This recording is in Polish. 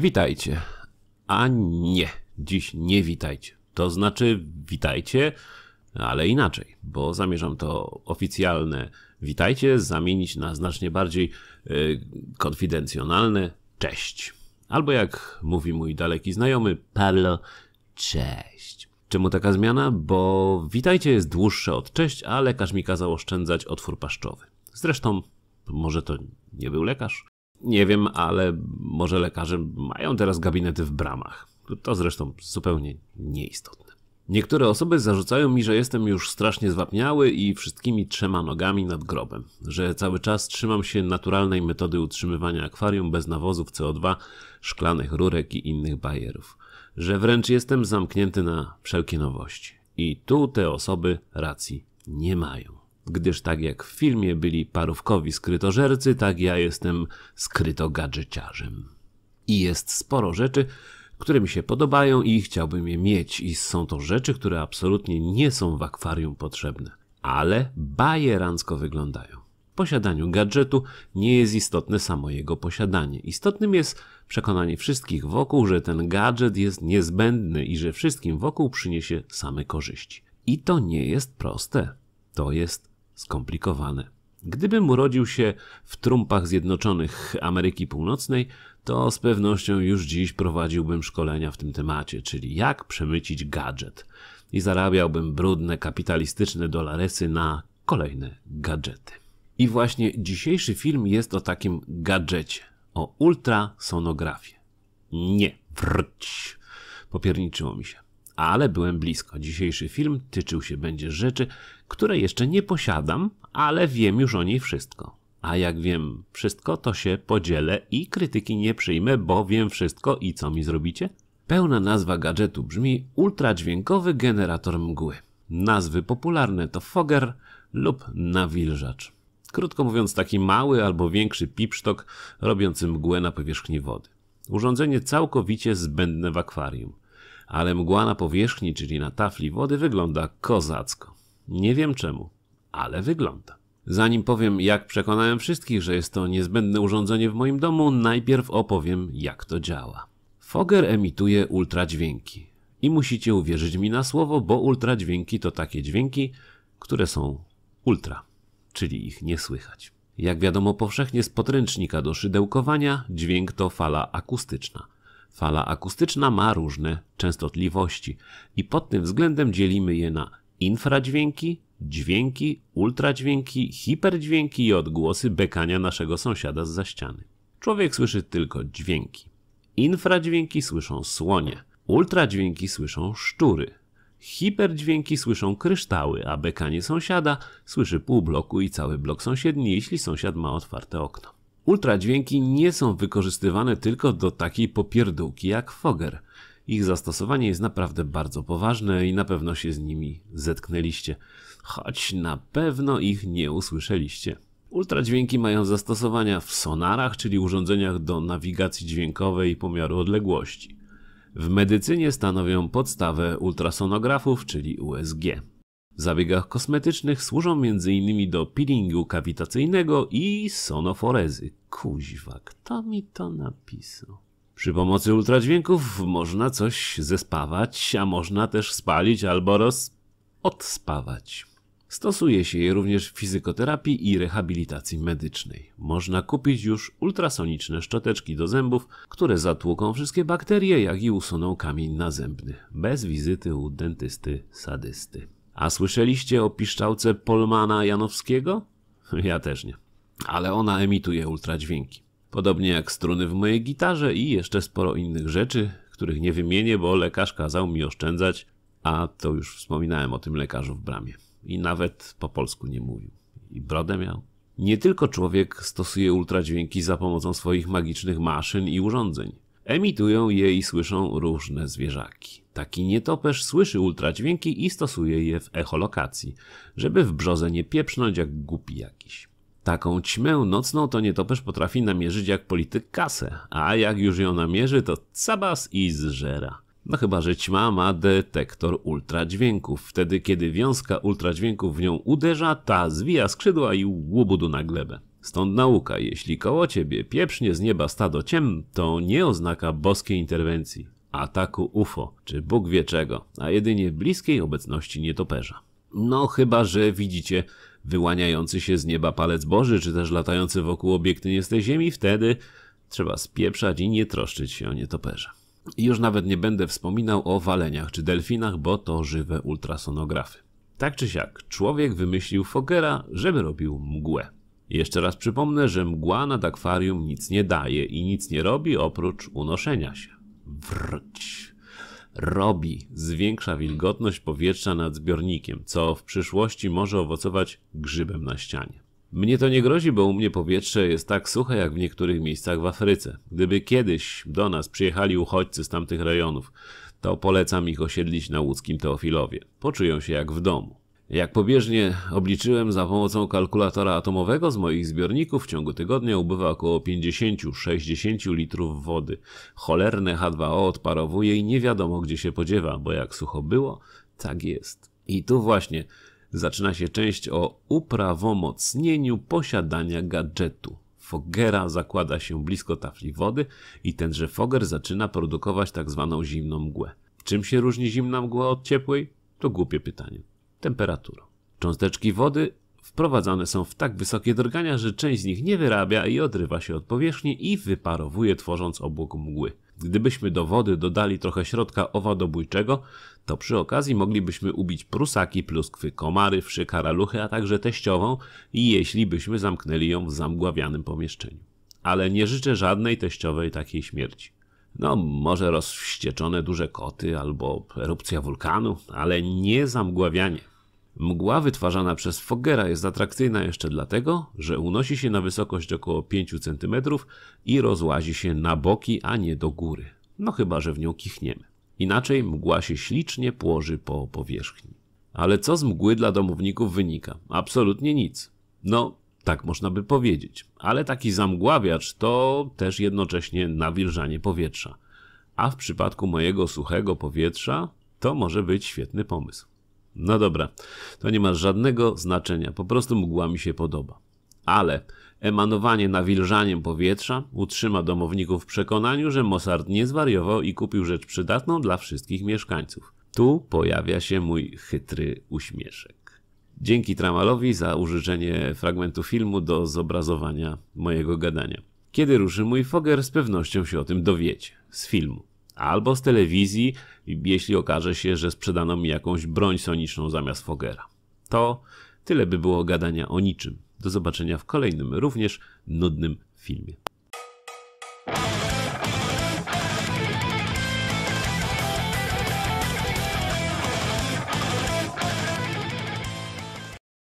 Witajcie. A nie, dziś nie witajcie. To znaczy witajcie, ale inaczej, bo zamierzam to oficjalne witajcie zamienić na znacznie bardziej y, konfidencjonalne cześć. Albo jak mówi mój daleki znajomy Pablo, cześć. Czemu taka zmiana? Bo witajcie jest dłuższe od cześć, a lekarz mi kazał oszczędzać otwór paszczowy. Zresztą może to nie był lekarz? Nie wiem, ale może lekarze mają teraz gabinety w bramach. To zresztą zupełnie nieistotne. Niektóre osoby zarzucają mi, że jestem już strasznie zwapniały i wszystkimi trzema nogami nad grobem, że cały czas trzymam się naturalnej metody utrzymywania akwarium bez nawozów CO2, szklanych rurek i innych bajerów, że wręcz jestem zamknięty na wszelkie nowości. I tu te osoby racji nie mają gdyż tak jak w filmie byli parówkowi skrytożercy, tak ja jestem skrytogadżeciarzem. I jest sporo rzeczy, które mi się podobają i chciałbym je mieć i są to rzeczy, które absolutnie nie są w akwarium potrzebne, ale bajerancko wyglądają. W posiadaniu gadżetu nie jest istotne samo jego posiadanie. Istotnym jest przekonanie wszystkich wokół, że ten gadżet jest niezbędny i że wszystkim wokół przyniesie same korzyści. I to nie jest proste. To jest skomplikowane. Gdybym urodził się w trumpach Zjednoczonych Ameryki Północnej, to z pewnością już dziś prowadziłbym szkolenia w tym temacie, czyli jak przemycić gadżet. I zarabiałbym brudne, kapitalistyczne dolaresy na kolejne gadżety. I właśnie dzisiejszy film jest o takim gadżecie, o ultrasonografię. Nie, wrć, popierniczyło mi się. Ale byłem blisko. Dzisiejszy film tyczył się będzie rzeczy, które jeszcze nie posiadam, ale wiem już o niej wszystko. A jak wiem wszystko, to się podzielę i krytyki nie przyjmę, bo wiem wszystko i co mi zrobicie? Pełna nazwa gadżetu brzmi ultradźwiękowy generator mgły. Nazwy popularne to fogger lub nawilżacz. Krótko mówiąc, taki mały albo większy pipsztok robiący mgłę na powierzchni wody. Urządzenie całkowicie zbędne w akwarium, ale mgła na powierzchni, czyli na tafli wody, wygląda kozacko. Nie wiem czemu, ale wygląda. Zanim powiem, jak przekonałem wszystkich, że jest to niezbędne urządzenie w moim domu, najpierw opowiem, jak to działa. Fogger emituje ultradźwięki. I musicie uwierzyć mi na słowo, bo ultradźwięki to takie dźwięki, które są ultra, czyli ich nie słychać. Jak wiadomo powszechnie z podręcznika do szydełkowania, dźwięk to fala akustyczna. Fala akustyczna ma różne częstotliwości i pod tym względem dzielimy je na infradźwięki, dźwięki, ultradźwięki, hiperdźwięki i odgłosy bekania naszego sąsiada z za ściany. Człowiek słyszy tylko dźwięki. Infradźwięki słyszą słonie, ultradźwięki słyszą szczury, hiperdźwięki słyszą kryształy, a bekanie sąsiada słyszy pół bloku i cały blok sąsiedni, jeśli sąsiad ma otwarte okno. Ultradźwięki nie są wykorzystywane tylko do takiej popierdółki jak foger. Ich zastosowanie jest naprawdę bardzo poważne i na pewno się z nimi zetknęliście, choć na pewno ich nie usłyszeliście. Ultradźwięki mają zastosowania w sonarach, czyli urządzeniach do nawigacji dźwiękowej i pomiaru odległości. W medycynie stanowią podstawę ultrasonografów, czyli USG. W zabiegach kosmetycznych służą m.in. do peelingu kawitacyjnego i sonoforezy. Kuźwa, kto mi to napisał? Przy pomocy ultradźwięków można coś zespawać, a można też spalić albo roz... odspawać. Stosuje się je również w fizykoterapii i rehabilitacji medycznej. Można kupić już ultrasoniczne szczoteczki do zębów, które zatłuką wszystkie bakterie, jak i usuną kamień nazębny, bez wizyty u dentysty sadysty. A słyszeliście o piszczałce Polmana Janowskiego? Ja też nie. Ale ona emituje ultradźwięki. Podobnie jak struny w mojej gitarze i jeszcze sporo innych rzeczy, których nie wymienię, bo lekarz kazał mi oszczędzać, a to już wspominałem o tym lekarzu w bramie. I nawet po polsku nie mówił. I brodę miał. Nie tylko człowiek stosuje ultradźwięki za pomocą swoich magicznych maszyn i urządzeń. Emitują je i słyszą różne zwierzaki. Taki nietoperz słyszy ultradźwięki i stosuje je w echolokacji, żeby w brzozę nie pieprznąć jak głupi jakiś. Taką ćmę nocną to nietoperz potrafi namierzyć jak polityk kasę, a jak już ją namierzy to cabas i zżera. No chyba, że ćma ma detektor ultradźwięków. Wtedy, kiedy wiązka ultradźwięków w nią uderza, ta zwija skrzydła i łobudu na glebę. Stąd nauka, jeśli koło ciebie pieprznie z nieba stado ciem, to nie oznaka boskiej interwencji, ataku UFO, czy Bóg wie czego, a jedynie bliskiej obecności nietoperza. No chyba, że widzicie wyłaniający się z nieba palec Boży, czy też latający wokół obiekty nie z tej ziemi, wtedy trzeba spieprzać i nie troszczyć się o nietoperze. I już nawet nie będę wspominał o waleniach czy delfinach, bo to żywe ultrasonografy. Tak czy siak, człowiek wymyślił Fokera, żeby robił mgłę. Jeszcze raz przypomnę, że mgła nad akwarium nic nie daje i nic nie robi oprócz unoszenia się. Wrć robi, zwiększa wilgotność powietrza nad zbiornikiem, co w przyszłości może owocować grzybem na ścianie. Mnie to nie grozi, bo u mnie powietrze jest tak suche jak w niektórych miejscach w Afryce. Gdyby kiedyś do nas przyjechali uchodźcy z tamtych rejonów, to polecam ich osiedlić na łódzkim Teofilowie. Poczują się jak w domu. Jak pobieżnie obliczyłem za pomocą kalkulatora atomowego z moich zbiorników w ciągu tygodnia ubywa około 50-60 litrów wody. Cholerne H2O odparowuje i nie wiadomo gdzie się podziewa, bo jak sucho było, tak jest. I tu właśnie zaczyna się część o uprawomocnieniu posiadania gadżetu. Fogera zakłada się blisko tafli wody i tenże foger zaczyna produkować tak zwaną zimną mgłę. Czym się różni zimna mgła od ciepłej? To głupie pytanie temperaturą. Cząsteczki wody wprowadzane są w tak wysokie drgania, że część z nich nie wyrabia i odrywa się od powierzchni i wyparowuje, tworząc obłok mgły. Gdybyśmy do wody dodali trochę środka owadobójczego, to przy okazji moglibyśmy ubić prusaki, pluskwy, komary, wszy, karaluchy, a także teściową, jeśli byśmy zamknęli ją w zamgławianym pomieszczeniu. Ale nie życzę żadnej teściowej takiej śmierci. No, może rozwścieczone duże koty albo erupcja wulkanu, ale nie zamgławianie. Mgła wytwarzana przez Foggera jest atrakcyjna jeszcze dlatego, że unosi się na wysokość około 5 cm i rozłazi się na boki, a nie do góry. No chyba, że w nią kichniemy. Inaczej mgła się ślicznie płoży po powierzchni. Ale co z mgły dla domowników wynika? Absolutnie nic. No, tak można by powiedzieć. Ale taki zamgławiacz to też jednocześnie nawilżanie powietrza. A w przypadku mojego suchego powietrza to może być świetny pomysł. No dobra, to nie ma żadnego znaczenia, po prostu mgła mi się podoba. Ale emanowanie nawilżaniem powietrza utrzyma domowników w przekonaniu, że Mossard nie zwariował i kupił rzecz przydatną dla wszystkich mieszkańców. Tu pojawia się mój chytry uśmieszek. Dzięki Tramalowi za użyczenie fragmentu filmu do zobrazowania mojego gadania. Kiedy ruszy mój Foger, z pewnością się o tym dowiecie. Z filmu. Albo z telewizji, jeśli okaże się, że sprzedano mi jakąś broń soniczną zamiast Fogera. To tyle by było gadania o niczym. Do zobaczenia w kolejnym, również nudnym filmie.